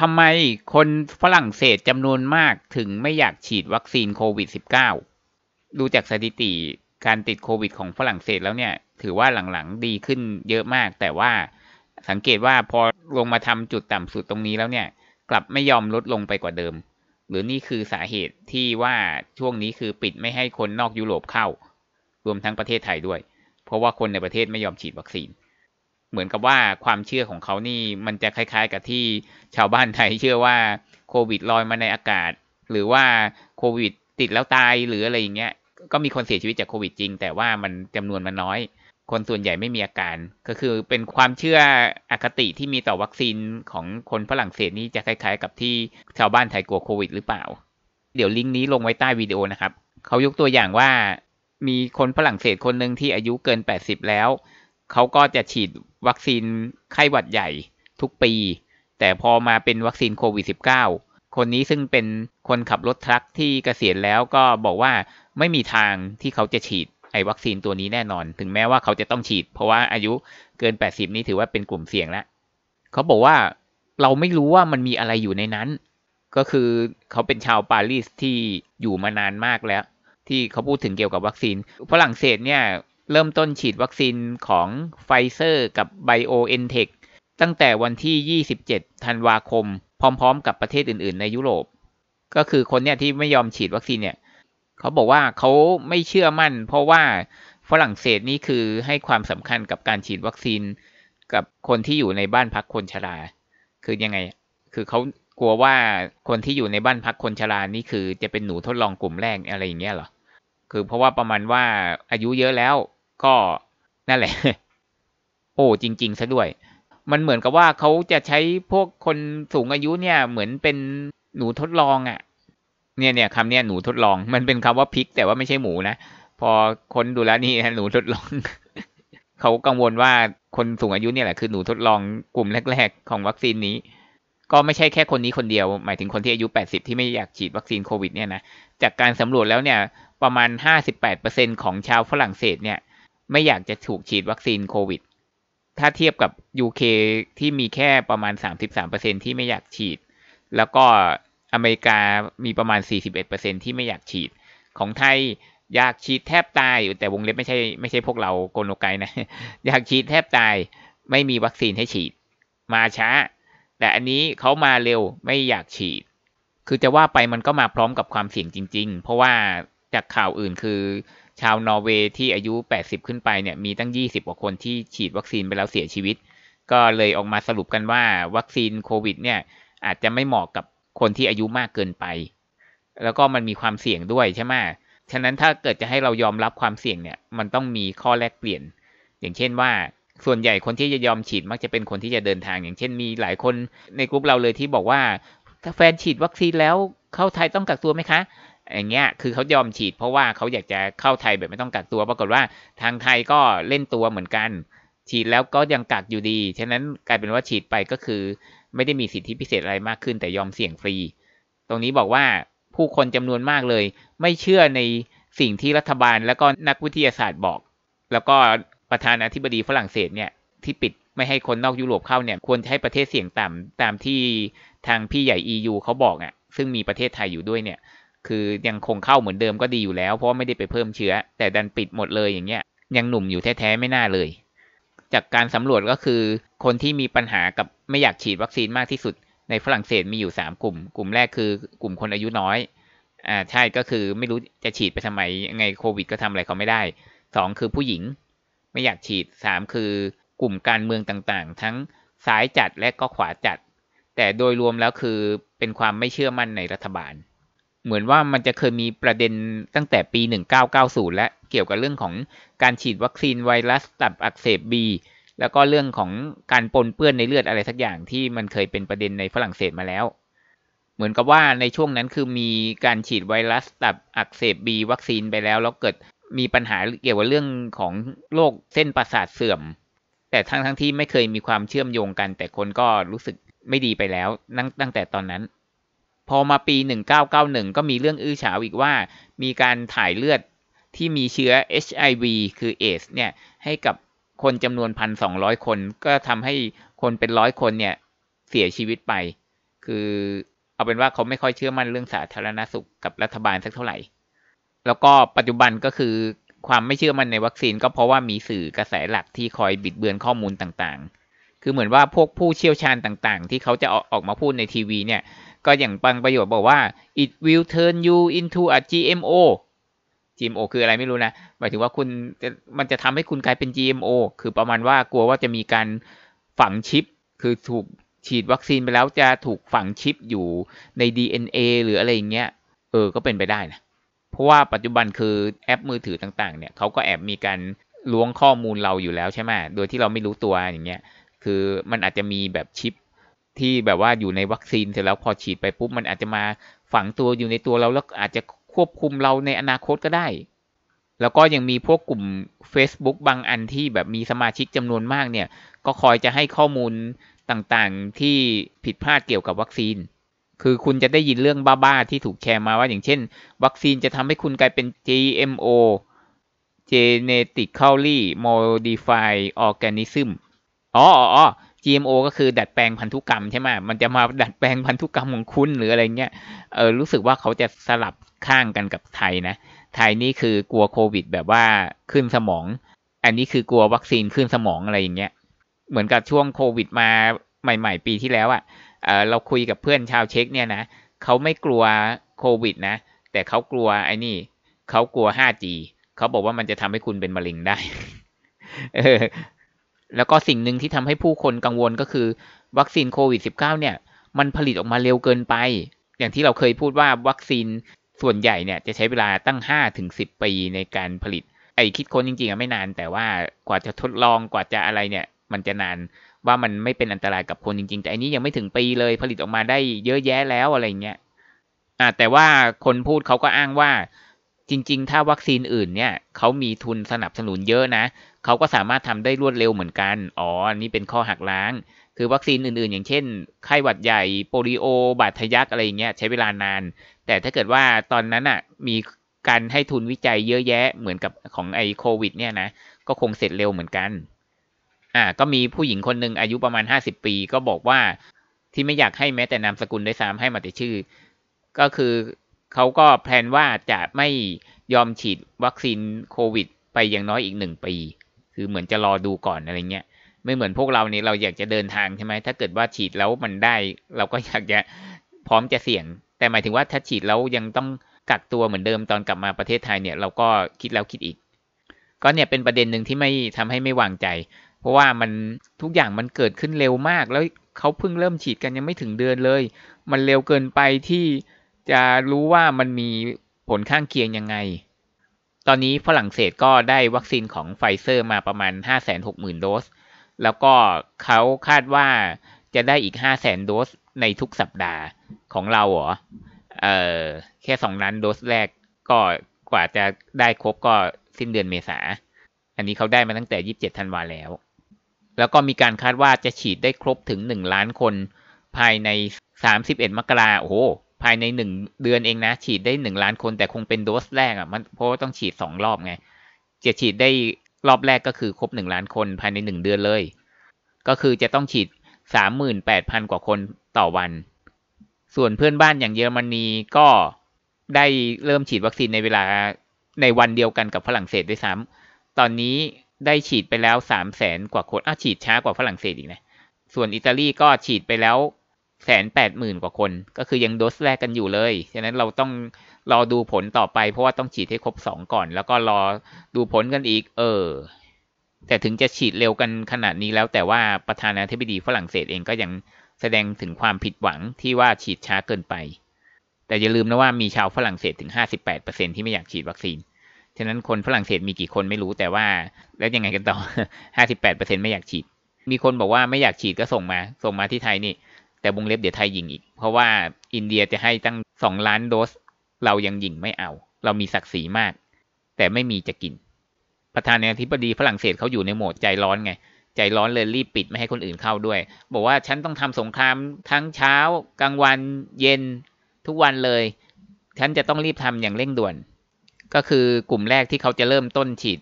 ทำไมคนฝรั่งเศสจำนวนมากถึงไม่อยากฉีดวัคซีนโควิด -19 ดูจากสถิติการติดโควิดของฝรั่งเศสแล้วเนี่ย ถือว่าหลังๆดีขึ้นเยอะมาก แต่ว่าสังเกตว่าพอลงมาทำจุดต่ำสุดตรงนี้แล้วเนี่ย กลับไม่ยอมลดลงไปกว่าเดิม หรือนี่คือสาเหตุที่ว่าช่วงนี้คือปิดไม่ให้คนนอกยุโรปเข้า รวมทั้งประเทศไทยด้วย เพราะว่าคนในประเทศไม่ยอมฉีดวัคซีนเหมือนกับว่าความเชื่อของเขานี่มันจะคล้ายๆ กับที่ชาวบ้านไทยเชื่อว่าโควิดลอยมาในอากาศ หรือว่าโควิด ติดแล้วตายหรืออะไรอย่างเงี้ย ก็มีคนเสียชีวิตจากโควิด จริง แต่ว่ามันจำนวนมันน้อย คนส่วนใหญ่ไม่มีอาการ ก็คือเป็นความเชื่ออคติที่มีต่อวัคซีนของคนฝรั่งเศสนี่จะคล้ายๆ กับที่ชาวบ้านไทยกลัวโควิดหรือเปล่า เดี๋ยวลิงก์นี้ลงไว้ใต้วิดีโอนะครับ เขายกตัวอย่างว่า มีคนฝรั่งเศสคนหนึ่งที่อายุเกิน 80 แล้วเขาก็จะฉีดวัคซีนไข้หวัดใหญ่ทุกปี แต่พอมาเป็นวัคซีนโควิด -19 คนนี้ซึ่งเป็นคนขับรถทรัคที่เกษียณแล้วก็บอกว่าไม่มีทางที่เขาจะฉีด ไอ้วัคซีนตัวนี้แน่นอน ถึงแม้ว่าเขาจะต้องฉีด เพราะว่าอายุเกิน 80 นี้ถือว่าเป็นกลุ่มเสี่ยงแล้วเขาบอกว่าเราไม่รู้ว่ามันมีอะไรอยู่ในนั้น ก็คือเขาเป็นชาวปารีสที่อยู่มานานมากแล้ว ที่เขาพูดถึงเกี่ยวกับวัคซีนฝรั่งเศสเนี่ยเริ่มต้นฉีดวัคซีนของไฟเซอร์กับไบโอเอ็นเทคตั้งแต่วันที่ 27 ธันวาคม พร้อมๆ กับประเทศอื่นๆในยุโรป ก็คือคนเนี่ยที่ไม่ยอมฉีดวัคซีนเนี่ย เขาบอกว่าเขาไม่เชื่อมั่นเพราะว่าฝรั่งเศสนี่คือให้ความสำคัญกับการฉีดวัคซีน กับคนที่อยู่ในบ้านพักคนชรา คือยังไง คือเขากลัวว่าคนที่อยู่ในบ้านพักคนชรานี่คือจะเป็นหนูทดลองกลุ่มแรกอะไรอย่างเงี้ยเหรอคือเพราะว่าประมาณว่าอายุเยอะแล้วก็นั่นแหละ โอ้จริงๆซะด้วย มันเหมือนกับว่าเขาจะใช้พวกคนสูงอายุเนี่ยเหมือนเป็นหนูทดลองอะ่ะ เนี่ยเนี่ยคำเนี่ยหนูทดลอง มันเป็นคำว่าพิก แต่ว่าไม่ใช่หมูนะ พอคนดูแลนี่หนูทดลอง เขากังวลว่าคนสูงอายุเนี่ยแหละคือหนูทดลองกลุ่มแรกๆของวัคซีนนี้ ก็ไม่ใช่แค่คนนี้คนเดียว หมายถึงคนที่อายุ80ที่ไม่อยากฉีดวัคซีนโควิด เนี่ยนะ จากการสำรวจแล้วเนี่ย ประมาณ58%ของชาวฝรั่งเศสเนี่ยไม่อยากจะถูกฉีดวัคซีนโควิด ถ้าเทียบกับ UK ที่มีแค่ประมาณ 33%ที่ไม่อยากฉีด แล้วก็อเมริกามีประมาณ 41%ที่ไม่อยากฉีด ของไทยอยากฉีดแทบตายอยู่แต่วงเล็บไม่ใช่ไม่ใช่พวกเราโกโนไกนะ อยากฉีดแทบตาย ไม่มีวัคซีนให้ฉีด มาช้า แต่อันนี้เขามาเร็ว ไม่อยากฉีด คือจะว่าไปมันก็มาพร้อมกับความเสี่ยงจริง ๆ เพราะว่าจากข่าวอื่นคือชาวนอร์เวย์ที่อายุ 80 ขึ้นไปเนี่ย มีตั้ง 20 กว่าคนที่ฉีดวัคซีนไปแล้วเสียชีวิต ก็เลยออกมาสรุปกันว่า วัคซีนโควิด เนี่ย อาจจะไม่เหมาะกับคนที่อายุมากเกินไป แล้วก็มันมีความเสี่ยงด้วยใช่ไหมฉะนั้นถ้าเกิดจะให้เรายอมรับความเสี่ยงเนี่ย มันต้องมีข้อแลกเปลี่ยน อย่างเช่นว่า ส่วนใหญ่คนที่จะยอมฉีดมักจะเป็นคนที่จะเดินทาง อย่างเช่น มีหลายคนในกลุ่มเราเลยที่บอกว่าถ้าแฟนฉีดวัคซีนแล้วเข้าไทยต้องกักตัวไหมคะอย่างเงี้ย คือเขายอมฉีดเพราะว่าเขาอยากจะเข้าไทยแบบไม่ต้องกักตัวปรากฏว่าทางไทยก็เล่นตัวเหมือนกัน ฉีดแล้วก็ยังกักอยู่ดี ฉะนั้นกลายเป็นว่าฉีดไปก็คือไม่ได้มีสิทธิพิเศษอะไรมากขึ้นแต่ยอมเสี่ยงฟรี ตรงนี้บอกว่าผู้คนจำนวนมากเลย ไม่เชื่อในสิ่งที่รัฐบาลและก็นักวิทยาศาสตร์บอก แล้วก็ประธานาธิบดีฝรั่งเศสเนี่ยที่ปิดไม่ให้คนนอกยุโรปเข้าเนี่ยควรให้ประเทศเสี่ยงต่ำตามที่ทางพี่ใหญ่ EU เขาบอกอะ่ะซึ่งมีประเทศไทยอยู่ด้วยเนี่ยคือยังคงเข้าเหมือนเดิมก็ดีอยู่แล้ว เพราะไม่ได้ไปเพิ่มเชื้อ แต่ดันปิดหมดเลยอย่างเงี้ยยังหนุ่มอยู่แท้ๆ ไม่น่าเลย จากการสำรวจก็คือคนที่มีปัญหากับไม่อยากฉีดวัคซีนมากที่สุด ในฝรั่งเศสมีอยู่ 3กลุ่มกลุ่มแรกคือกลุ่มคนอายุน้อยอ่าใช่ก็คือไม่รู้จะฉีดไปทำไมยังไงโควิดก็ทำอะไรเขาไม่ได้ 2 คือผู้หญิงไม่อยากฉีด 3 คือกลุ่มการเมืองต่างๆ ทั้งซ้ายจัดและก็ขวาจัด แต่โดยรวมแล้วคือเป็นความไม่เชื่อมั่นในรัฐบาลเหมือนว่ามันจะเคยมีประเด็นตั้งแต่ปี 1990 และเกี่ยวกับเรื่องของการฉีดวัคซีน ไวรัส ตับอักเสบบีแล้วก็เรื่องของการปนเปื้อนในเลือดอะไรสักอย่างที่มันเคยเป็นประเด็นในฝรั่งเศสมาแล้ว เหมือนกับว่าในช่วงนั้นคือมีการฉีดไวรัส ตับอักเสบบีวัคซีนไปแล้ว แล้วเกิดมีปัญหาเกี่ยวกับเรื่องของโรคเส้นประสาทเสื่อม แต่ทั้งทั้งที่ไม่เคยมีความเชื่อมโยงกัน แต่คนก็รู้สึกไม่ดีไปแล้วตั้งแต่ตอนนั้นพอมาปี 1991 ก็มีเรื่องอื้อฉาวอีกว่า มีการถ่ายเลือดที่มีเชื้อ HIV คือเอสเนี่ยให้กับคนจำนวน1,200 คน ก็ทำให้คนเป็นร้อยคนเนี่ย เสียชีวิตไป คือเอาเป็นว่าเขาไม่ค่อยเชื่อมั่นเรื่องสาธารณสุขกับรัฐบาลสักเท่าไหร่ แล้วก็ปัจจุบันก็คือความไม่เชื่อมั่นในวัคซีนก็เพราะว่ามีสื่อกระแสหลักที่คอยบิดเบือนข้อมูลต่างๆ คือเหมือนว่าพวกผู้เชี่ยวชาญต่างๆ ที่เขาจะออกมาพูดในทีวี เนี่ยก็อย่างบางประโยชน์บอกว่า it will turn you into a GMO GMO คืออะไรไม่รู้นะหมายถึงว่าคุณมันจะทำให้คุณกลายเป็น GMO คือประมาณว่ากลัวว่าจะมีการฝังชิป คือถูกฉีดวัคซีนไปแล้วจะถูกฝังชิปอยู่ใน DNA หรืออะไรอย่างเงี้ย เออ ก็เป็นไปได้นะ เพราะว่าปัจจุบันคือแอปมือถือต่างๆ เนี่ยเขาก็แอบมีการล้วงข้อมูลเราอยู่แล้วใช่ไหมโดยที่เราไม่รู้ตัวอย่างเงี้ย คือมันอาจจะมีแบบชิปที่แบบว่าอยู่ในวัคซีนเสร็จแล้วพอฉีดไปปุ๊บมันอาจจะมาฝังตัวอยู่ในตัวเราแล้วอาจจะควบคุมเราในอนาคตก็ได้ แล้วก็ยังมีพวกกลุ่ม Facebook บางอันที่แบบมีสมาชิกจำนวนมากเนี่ย ก็คอยจะให้ข้อมูลต่างๆที่ผิดพลาดเกี่ยวกับวัคซีน คือคุณจะได้ยินเรื่องบ้าๆที่ถูกแชร์มาว่าอย่างเช่น วัคซีนจะทำให้คุณกลายเป็น GMO Genetically Modified Organism อ๋ออ๋อ GMO ก็คือ ดัดแปลงพันธุกรรมใช่ไหมมันจะมาดัดแปลงพันธุกรรมของคุณหรืออะไรเงี้ย เออรู้สึกว่าเขาจะสลับข้างกันกับไทยนะ ไทยนี่คือกลัวโควิดแบบว่าขึ้นสมอง อันนี้คือกลัววัคซีนขึ้นสมองอะไรอย่างเงี้ย เหมือนกับช่วงโควิดมาใหม่ๆ ปีที่แล้วอะ่ะเออเราคุยกับเพื่อนชาวเช็กเนี่ยนะ เขาไม่กลัวโควิด นะ แต่เขากลัวไอ้นี่ เขากลัว 5G เขาบอกว่ามันจะทำให้คุณเป็นมะเร็งได้แล้วก็สิ่งหนึ่งที่ทำให้ผู้คนกังวลก็คือ วัคซีนโควิด -19 เนี่ย มันผลิตออกมาเร็วเกินไป อย่างที่เราเคยพูดว่าวัคซีนส่วนใหญ่เนี่ย จะใช้เวลาตั้ง 5-10 ปีในการผลิตไอคิดค้นจริงๆ ไม่นาน แต่ว่ากว่าจะทดลองกว่าจะอะไรเนี่ย มันจะนานว่ามันไม่เป็นอันตรายกับคนจริงๆ แต่อันนี้ยังไม่ถึงปีเลย ผลิตออกมาได้เยอะแยะแล้วอะไรเงี้ยแต่ว่าคนพูดเขาก็อ้างว่า จริงๆ ถ้าวัคซีนอื่นเนี่ยเขามีทุนสนับสนุนเยอะนะเขาก็สามารถทำได้รวดเร็วเหมือนกัน อ๋อ อันนี้เป็นข้อหักล้าง คือวัคซีนอื่นๆ อย่างเช่น ไข้หวัดใหญ่ โปลิโอ บาดทะยักอะไรเงี้ย ใช้เวลานาน แต่ถ้าเกิดว่าตอนนั้นอ่ะ มีการให้ทุนวิจัยเยอะแยะเหมือนกับของไอโควิดเนี่ยนะ ก็คงเสร็จเร็วเหมือนกัน อ่า ก็มีผู้หญิงคนหนึ่งอายุประมาณ 50ปีก็บอกว่า ที่ไม่อยากให้แม้แต่นามสกุลได้ซ้ำให้มาแต่ชื่อ ก็คือเขาก็แพลนว่าจะไม่ยอมฉีดวัคซีนโควิด ไปอย่างน้อยอีกหนึ่งปีคือเหมือนจะรอดูก่อนอะไรเงี้ยไม่เหมือนพวกเราเนี่ยเราอยากจะเดินทางใช่ไหมถ้าเกิดว่าฉีดแล้วมันได้ เราก็อยากจะพร้อมจะเสี่ยง แต่หมายถึงว่าถ้าฉีดแล้วยังต้องกักตัวเหมือนเดิมตอนกลับมาประเทศไทยเนี่ย เราก็คิดแล้วคิดอีก ก็เนี่ยเป็นประเด็นหนึ่งที่ไม่ทำให้ไม่วางใจ เพราะว่ามันทุกอย่างมันเกิดขึ้นเร็วมาก แล้วเขาเพิ่งเริ่มฉีดกันยังไม่ถึงเดือนเลย มันเร็วเกินไปที่จะรู้ว่ามันมีผลข้างเคียงยังไงตอนนี้ฝรั่งเศสก็ได้วัคซีนของไฟเซอร์มาประมาณ 560,000 โดส แล้วก็เขาคาดว่าจะได้อีก 500,000 โดสในทุกสัปดาห์ของเราเหรอ เออแค่สองล้านโดสแรกก็กว่าจะได้ครบก็สิ้นเดือนเมษา อันนี้เขาได้มาตั้งแต่ 27 ธันวาแล้ว แล้วก็มีการคาดว่าจะฉีดได้ครบถึง 1 ล้านคนภายใน 31 มกราโอ้ภายในหนึ่งเดือนเองนะ ฉีดได้หนึ่งล้านคนแต่คงเป็นโดสแรกอะ่ะ มันเพราะต้องฉีดสองรอบไงจะฉีดได้รอบแรกก็คือครบหนึ่งล้านคนภายในหนึ่งเดือนเลยก็คือจะต้องฉีดสามหมื่นแปดพันกว่าคนต่อวันส่วนเพื่อนบ้านอย่างเยอรมนีก็ได้เริ่มฉีดวัคซีนในเวลาในวันเดียวกันกับฝรั่งเศสด้วยซ้ำตอนนี้ได้ฉีดไปแล้วสามแสนกว่าคนอ้าฉีดช้ากว่าฝรั่งเศสอีกนะส่วนอิตาลีก็ฉีดไปแล้วแสนแปดหมื่นกว่าคนก็คือยังโดสแรกกันอยู่เลย ฉะนั้นเราต้องรอดูผลต่อไป เพราะว่าต้องฉีดให้ครบสองก่อน แล้วก็รอดูผลกันอีก เออ แต่ถึงจะฉีดเร็วกันขนาดนี้แล้ว แต่ว่าประธานาธิบดีฝรั่งเศสเองก็ยังแสดงถึงความผิดหวังที่ว่าฉีดช้าเกินไป แต่อย่าลืมนะว่ามีชาวฝรั่งเศสถึง 58%ที่ไม่อยากฉีดวัคซีนฉะนั้นคนฝรั่งเศสมีกี่คนไม่รู้แต่ว่า แล้วยังไงกันต่อ58%ไม่อยากฉีด มีคนบอกว่าไม่อยากฉีดก็ส่งมา ส่งมาที่ไทยนี่แต่วงเล็บเดี๋ยวไทยยิงอีก เพราะว่าอินเดียจะให้ตั้งสองล้านโดส เรายังยิงไม่เอา เรามีศักดิ์ศรีมาก แต่ไม่มีจะกินประธานาธิบดีฝรั่งเศสเขาอยู่ในโหมดใจร้อนไง ใจร้อนเลยรีบปิด ไม่ให้คนอื่นเข้าด้วย บอกว่าฉันต้องทำสงคราม ทั้งเช้า กลางวัน เย็น ทุกวันเลย ฉันจะต้องรีบทำอย่างเร่งด่วน ก็คือกลุ่มแรกที่เขาจะเริ่มต้นฉีด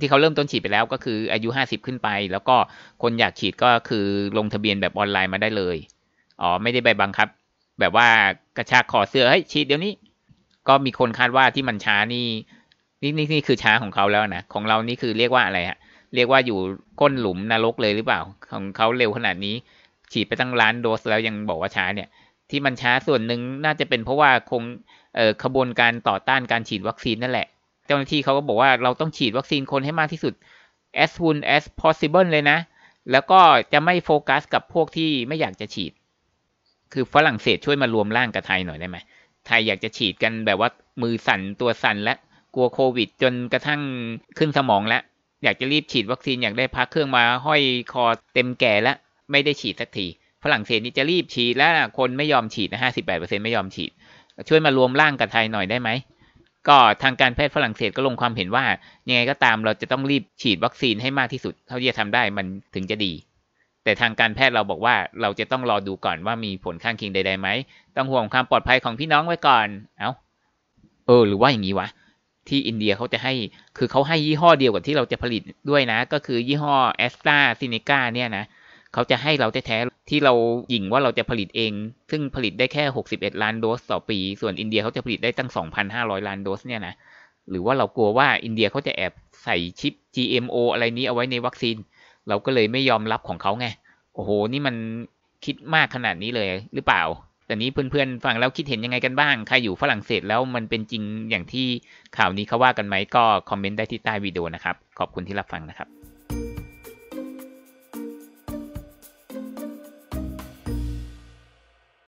ที่เขาเริ่มต้นฉีดไปแล้วก็คืออายุ50ขึ้นไป แล้วก็คนอยากฉีดก็คือลงทะเบียนแบบออนไลน์มาได้เลยอ๋อไม่ได้ใบบังคับ แบบว่ากระชากคอเสื้อเฮ้ยฉีดเดี๋ยวนี้ ก็มีคนคาดว่าที่มันช้านี่นี่นี่นี่คือช้าของเขาแล้วนะของเรานี่คือเรียกว่าอะไรฮะเรียกว่าอยู่ก้นหลุมนรกเลยหรือเปล่า ของเขาเร็วขนาดนี้ ฉีดไปตั้งล้านโดส แล้วยังบอกว่าช้าเนี่ย ที่มันช้าส่วนหนึ่งน่าจะเป็นเพราะว่าคงขบวนการต่อต้านการฉีดวัคซีนนั่นแหละ เจ้าหน้าที่เขาก็บอกว่าเราต้องฉีดวัคซีนคนให้มากที่สุด as soon as possible เลยนะ แล้วก็จะไม่โฟกัส กับพวกที่ไม่อยากจะฉีดคือฝรั่งเศสช่วยมารวมร่างกับไทยหน่อยได้ไหมไทยอยากจะฉีดกันแบบว่ามือสั่นตัวสั่นและกลัวโควิด จนกระทั่งขึ้นสมองแล้วอยากจะรีบฉีดวัคซีนอยากได้พักเครื่องมาห้อยคอเต็มแก่และไม่ได้ฉีดสักทีฝรั่งเศสนี่จะรีบฉีดแล้วคนไม่ยอมฉีดนะห้าสิบแปดเปอร์เซ็นไม่ยอมฉีด ช่วยมารวมร่างกับไทยหน่อยได้ไหมก็ทางการแพทย์ฝรั่งเศสก็ลงความเห็นว่ายังไงก็ตามเราจะต้องรีบฉีดวัคซีนให้มากที่สุดเท่าที่จะทำได้มันถึงจะดีแต่ทางการแพทย์เราบอกว่าเราจะต้องรอดูก่อนว่ามีผลข้างเคียงใดๆไหม ต้องห่วงความปลอดภัยของพี่น้องไว้ก่อน เอา้า เออ หรือว่าอย่างนี้วะ ที่อินเดียเขาจะให้ คือเขาให้ยี่ห้อเดียวกับที่เราจะผลิตด้วยนะ ก็คือยี่ห้อแอสตราซินิก้าเนี่ยนะเขาจะให้เราแท้ๆที่เราหยิ่งว่าเราจะผลิตเอง ซึ่งผลิตได้แค่ 61 ล้านโดสต่อปี ส่วนอินเดียเขาจะผลิตได้ตั้ง 2,500 ล้านโดสเนี่ยนะ หรือว่าเรากลัวว่าอินเดียเขาจะแอบใส่ชิป GMO อะไรนี้เอาไว้ในวัคซีนเราก็เลยไม่ยอมรับของเขาไง โอ้โห นี่มันคิดมากขนาดนี้เลยหรือเปล่า แต่นี้เพื่อนๆ ฟังแล้วคิดเห็นยังไงกันบ้าง ใครอยู่ฝรั่งเศสแล้วมันเป็นจริงอย่างที่ข่าวนี้เขาว่ากันไหม ก็คอมเมนต์ได้ที่ใต้วิดีโอนะครับ ขอบคุณที่รับฟังนะครับ